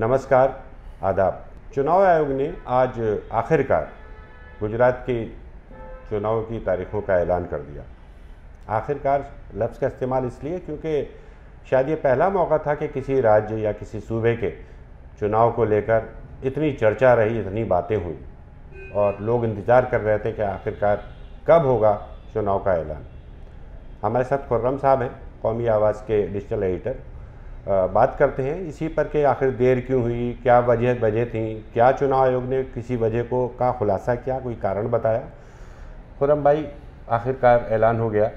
नमस्कार आदाब चुनाव आयोग ने आज आखिरकार गुजरात के चुनाव की तारीखों का ऐलान कर दिया आखिरकार लफ्ज़ का इस्तेमाल इसलिए क्योंकि शायद ये पहला मौका था कि किसी राज्य या किसी सूबे के चुनाव को लेकर इतनी चर्चा रही इतनी बातें हुई और लोग इंतज़ार कर रहे थे कि आखिरकार कब होगा चुनाव का ऐलान हमारे साथ खुर्रम साहब हैं कौमी आवाज़ के डिजिटल एडिटर बात करते हैं इसी पर कि आखिर देर क्यों हुई क्या वजह वजह थी क्या चुनाव आयोग ने किसी वजह को का खुलासा किया कोई कारण बताया खुरम भाई आखिरकार ऐलान हो गया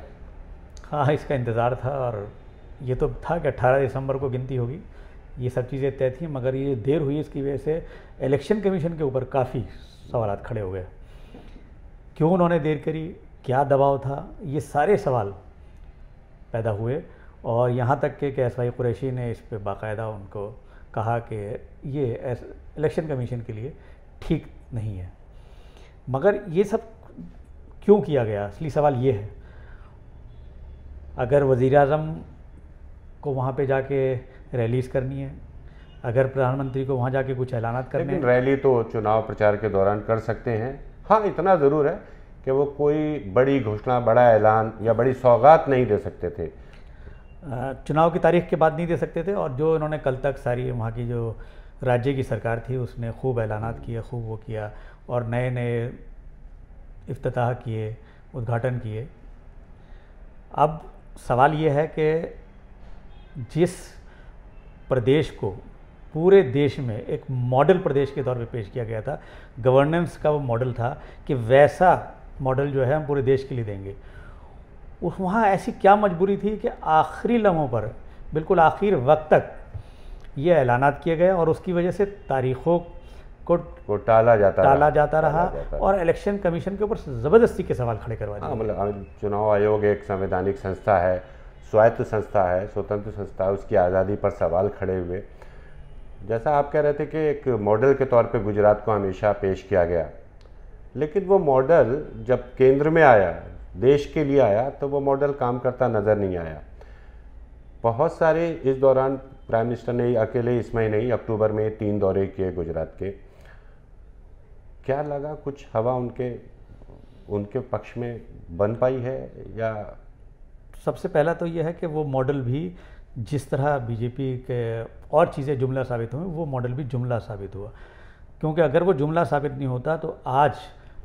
हाँ इसका इंतज़ार था और ये तो था कि 18 दिसंबर को गिनती होगी ये सब चीज़ें तय थी मगर ये देर हुई इसकी वजह से इलेक्शन कमीशन के ऊपर काफ़ी सवाल खड़े हो गए क्यों उन्होंने देर करी क्या दबाव था ये सारे सवाल पैदा हुए और यहाँ तक के कि एस वाई कुरैशी ने इस पर बाकायदा उनको कहा कि ये इलेक्शन कमीशन के लिए ठीक नहीं है मगर ये सब क्यों किया गया असली सवाल ये है अगर वज़ी अजम को वहाँ पे जाके रैलीज़ करनी है अगर प्रधानमंत्री को वहाँ जाके कुछ ऐलान करने लेकिन रैली तो चुनाव प्रचार के दौरान कर सकते हैं हाँ इतना ज़रूर है कि वो कोई बड़ी घोषणा बड़ा ऐलान या बड़ी सौगात नहीं दे सकते थे चुनाव की तारीख के बाद नहीं दे सकते थे और जो इन्होंने कल तक सारी वहाँ की जो राज्य की सरकार थी उसने खूब ऐलान किए खूब वो किया और नए नए अफ्ताह किए उद्घाटन किए अब सवाल ये है कि जिस प्रदेश को पूरे देश में एक मॉडल प्रदेश के तौर पे पेश किया गया था गवर्नेंस का वो मॉडल था कि वैसा मॉडल जो है हम पूरे देश के लिए देंगे उस वहाँ ऐसी क्या मजबूरी थी कि आखिरी लम्हों पर बिल्कुल आखिर वक्त तक ये ऐलान किए गए और उसकी वजह से तारीखों को को टाला जाता टाला जाता रहा, जाता और इलेक्शन कमीशन के ऊपर ज़बरदस्ती के सवाल खड़े करवा दिए हाँ, मतलब चुनाव आयोग एक संवैधानिक संस्था है स्वायत्त संस्था है स्वतंत्र संस्था है उसकी आज़ादी पर सवाल खड़े हुए जैसा आप कह रहे थे कि एक मॉडल के तौर पे गुजरात को हमेशा पेश किया गया लेकिन वो मॉडल जब केंद्र में आया देश के लिए आया तो वो मॉडल काम करता नज़र नहीं आया बहुत सारे इस दौरान प्राइम मिनिस्टर ने अकेले इसमें ही नहीं अक्टूबर में तीन दौरे किए गुजरात के क्या लगा कुछ हवा उनके उनके पक्ष में बन पाई है या सबसे पहला तो यह है कि वो मॉडल भी जिस तरह बीजेपी के और चीज़ें जुमला साबित हुई वो मॉडल भी जुमला साबित हुआ क्योंकि अगर वो जुमला साबित नहीं होता तो आज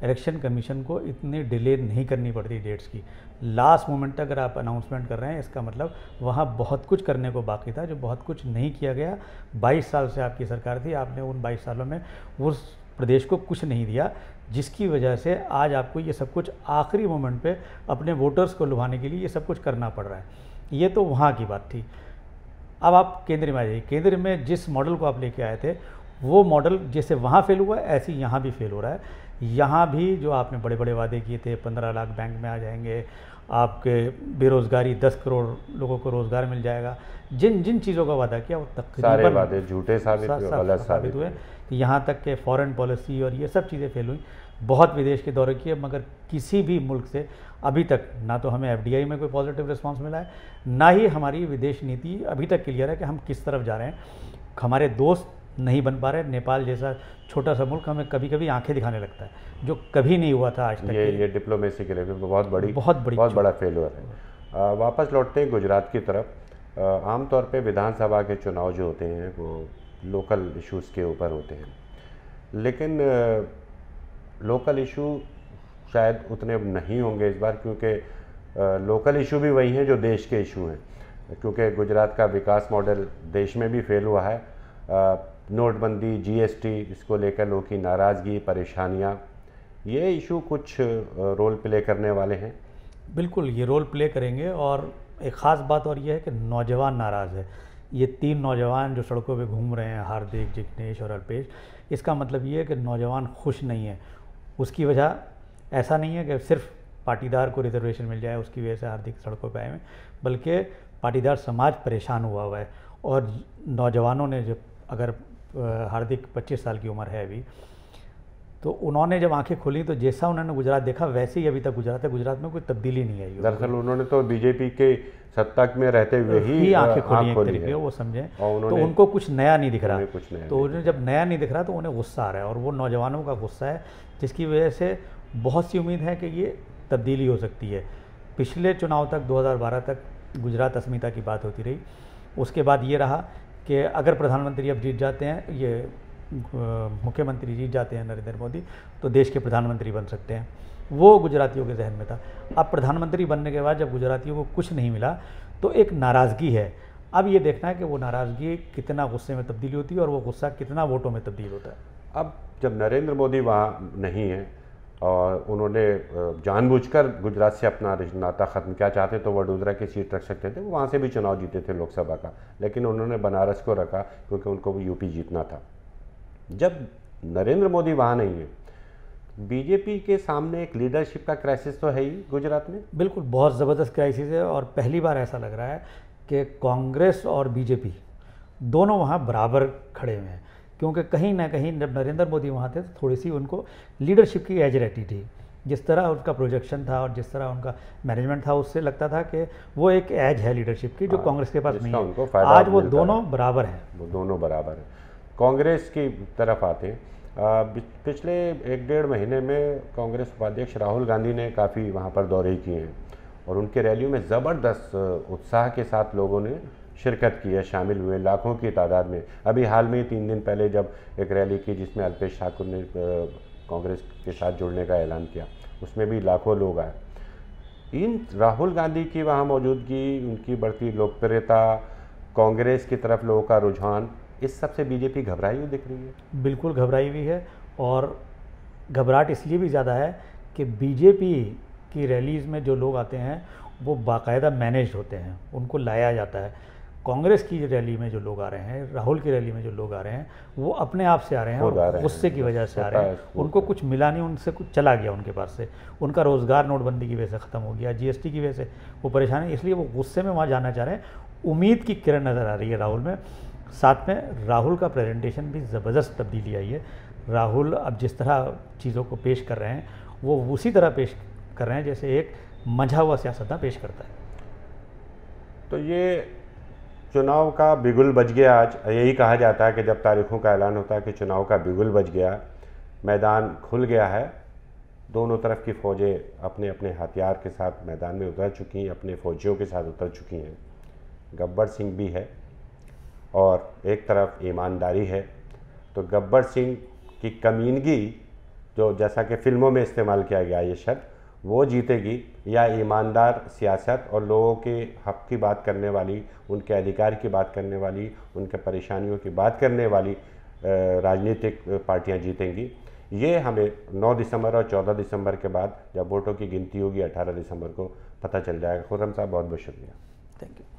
इलेक्शन कमीशन को इतनी डिले नहीं करनी पड़ती डेट्स की लास्ट मोमेंट तक अगर आप अनाउंसमेंट कर रहे हैं इसका मतलब वहाँ बहुत कुछ करने को बाकी था जो बहुत कुछ नहीं किया गया 22 साल से आपकी सरकार थी आपने उन 22 सालों में उस प्रदेश को कुछ नहीं दिया जिसकी वजह से आज आपको ये सब कुछ आखिरी मोमेंट पर अपने वोटर्स को लुभाने के लिए ये सब कुछ करना पड़ रहा है ये तो वहाँ की बात थी अब आप केंद्र में आ जाइए केंद्र में जिस मॉडल को आप लेके आए थे वो मॉडल जैसे वहाँ फेल हुआ है ऐसे ही यहाँ भी फेल हो रहा है यहाँ भी जो आपने बड़े बड़े वादे किए थे पंद्रह लाख बैंक में आ जाएंगे आपके बेरोज़गारी दस करोड़ लोगों को रोज़गार मिल जाएगा जिन जिन चीज़ों का वादा किया वो तकरीबन वादे झूठे साबित गलत साबित हुए तो यहाँ तक के फॉरेन पॉलिसी और ये सब चीज़ें फेल हुई बहुत विदेश के दौरे किए मगर किसी भी मुल्क से अभी तक ना तो हमें एफडीआई में कोई पॉजिटिव रिस्पांस मिला है ना ही हमारी विदेश नीति अभी तक क्लियर है कि हम किस तरफ जा रहे हैं हमारे दोस्त नहीं बन पा रहे नेपाल जैसा छोटा सा मुल्क हमें कभी कभी आंखें दिखाने लगता है जो कभी नहीं हुआ था आज तक ये ये डिप्लोमेसी के लिए बहुत बड़ी बहुत बड़ी बहुत बड़ा फेलियर है वापस लौटते हैं गुजरात की तरफ आमतौर पर विधानसभा के चुनाव जो होते हैं वो लोकल इशूज़ के ऊपर होते हैं लेकिन लोकल इशू शायद उतने नहीं होंगे इस बार क्योंकि लोकल इशू भी वही हैं जो देश के इशू हैं क्योंकि गुजरात का विकास मॉडल देश में भी फेल हुआ है नोटबंदी जीएसटी इसको लेकर लोगों की नाराज़गी परेशानियाँ ये इशू कुछ रोल प्ले करने वाले हैं बिल्कुल ये रोल प्ले करेंगे और एक ख़ास बात और ये है कि नौजवान नाराज़ है ये तीन नौजवान जो सड़कों पे घूम रहे हैं हार्दिक जिग्नेश और अल्पेश इसका मतलब ये है कि नौजवान खुश नहीं है उसकी वजह ऐसा नहीं है कि सिर्फ पाटीदार को रिजर्वेशन मिल जाए उसकी वजह से हार्दिक सड़कों पर आए हुए बल्कि पाटीदार समाज परेशान हुआ हुआ है और नौजवानों ने जब अगर हार्दिक 25 साल की उम्र है अभी तो उन्होंने जब आंखें खोली तो जैसा उन्होंने गुजरात देखा वैसे ही अभी तक गुजरात है गुजरात में कोई तब्दीली नहीं आई दरअसल उन्होंने तो बीजेपी के सत्ता में रहते हुए ही आंखें खोली एक तरीके वो समझे तो उनको कुछ नया नहीं दिख रहा कुछ नया तो उन्हें जब नया नहीं दिख रहा तो उन्हें गुस्सा आ रहा है और वो नौजवानों का गुस्सा है जिसकी वजह से बहुत सी उम्मीद है कि ये तब्दीली हो सकती है पिछले चुनाव तक 2012 तक गुजरात अस्मिता की बात होती रही उसके बाद ये रहा कि अगर प्रधानमंत्री अब जीत जाते हैं ये मुख्यमंत्री जीत जाते हैं नरेंद्र मोदी तो देश के प्रधानमंत्री बन सकते हैं वो गुजरातियों के जहन में था अब प्रधानमंत्री बनने के बाद जब गुजरातियों को कुछ नहीं मिला तो एक नाराज़गी है अब ये देखना है कि वो नाराज़गी कितना गुस्से में तब्दील होती है और वो गुस्सा कितना वोटों में तब्दील होता है अब जब नरेंद्र मोदी वहाँ नहीं है और उन्होंने जानबूझकर गुजरात से अपना नाता ख़त्म किया चाहते तो वडोदरा की सीट रख सकते थे वहाँ से भी चुनाव जीते थे लोकसभा का लेकिन उन्होंने बनारस को रखा क्योंकि उनको यूपी जीतना था जब नरेंद्र मोदी वहाँ नहीं है बीजेपी के सामने एक लीडरशिप का क्राइसिस तो है ही गुजरात में बिल्कुल बहुत ज़बरदस्त क्राइसिस है और पहली बार ऐसा लग रहा है कि कांग्रेस और बीजेपी दोनों वहाँ बराबर खड़े हुए हैं क्योंकि कहीं ना कहीं जब नरेंद्र मोदी वहाँ थे तो थोड़ी सी उनको लीडरशिप की एज रहती थी जिस तरह उनका प्रोजेक्शन था और जिस तरह उनका मैनेजमेंट था उससे लगता था कि वो एक एज है लीडरशिप की जो हाँ, कांग्रेस के पास नहीं है आज वो दोनों है। बराबर हैं वो दोनों बराबर हैं कांग्रेस की तरफ आते हैं पिछले एक डेढ़ महीने में कांग्रेस उपाध्यक्ष राहुल गांधी ने काफ़ी वहाँ पर दौरे किए हैं और उनके रैलियों में ज़बरदस्त उत्साह के साथ लोगों ने शिरकत की है शामिल हुए लाखों की तादाद में अभी हाल में तीन दिन पहले जब एक रैली की जिसमें अल्पेश ठाकुर ने कांग्रेस के साथ जुड़ने का ऐलान किया उसमें भी लाखों लोग आए इन राहुल गांधी की वहाँ मौजूदगी उनकी बढ़ती लोकप्रियता कांग्रेस की तरफ लोगों का रुझान इस सब से बीजेपी घबराई हुई दिख रही है बिल्कुल घबराई हुई है और घबराहट इसलिए भी ज़्यादा है कि बीजेपी की रैलीज़ में जो लोग आते हैं वो बाकायदा मैनेज होते हैं उनको लाया जाता है कांग्रेस की रैली में जो लोग आ रहे हैं राहुल की रैली में जो लोग आ रहे हैं वो अपने आप से आ रहे हैं और गुस्से की वजह से आ रहे हैं उनको कुछ मिला नहीं उनसे कुछ चला गया उनके पास से उनका रोज़गार नोटबंदी की वजह से ख़त्म हो गया जीएसटी की वजह से वो परेशान है इसलिए वो गुस्से में वहाँ जाना चाह रहे हैं उम्मीद की किरण नज़र आ रही है राहुल में साथ में राहुल का प्रेजेंटेशन भी ज़बरदस्त तब्दीली आई है राहुल अब जिस तरह चीज़ों को पेश कर रहे हैं वो उसी तरह पेश कर रहे हैं जैसे एक मझा हुआ सियासतदान पेश करता है तो ये चुनाव का बिगुल बज गया आज यही कहा जाता है कि जब तारीखों का ऐलान होता है कि चुनाव का बिगुल बज गया मैदान खुल गया है दोनों तरफ की फ़ौजें अपने अपने हथियार के साथ मैदान में उतर चुकी हैं अपने फ़ौजियों के साथ उतर चुकी हैं गब्बर सिंह भी है और एक तरफ ईमानदारी है तो गब्बर सिंह की कमीनगी जो जैसा कि फ़िल्मों में इस्तेमाल किया गया ये शब्द वो जीतेगी या ईमानदार सियासत और लोगों के हक की बात करने वाली उनके अधिकार की बात करने वाली उनके परेशानियों की बात करने वाली राजनीतिक पार्टियां जीतेंगी ये हमें 9 दिसंबर और 14 दिसंबर के बाद जब वोटों की गिनती होगी 18 दिसंबर को पता चल जाएगा खुर्रम साहब बहुत बहुत शुक्रिया थैंक यू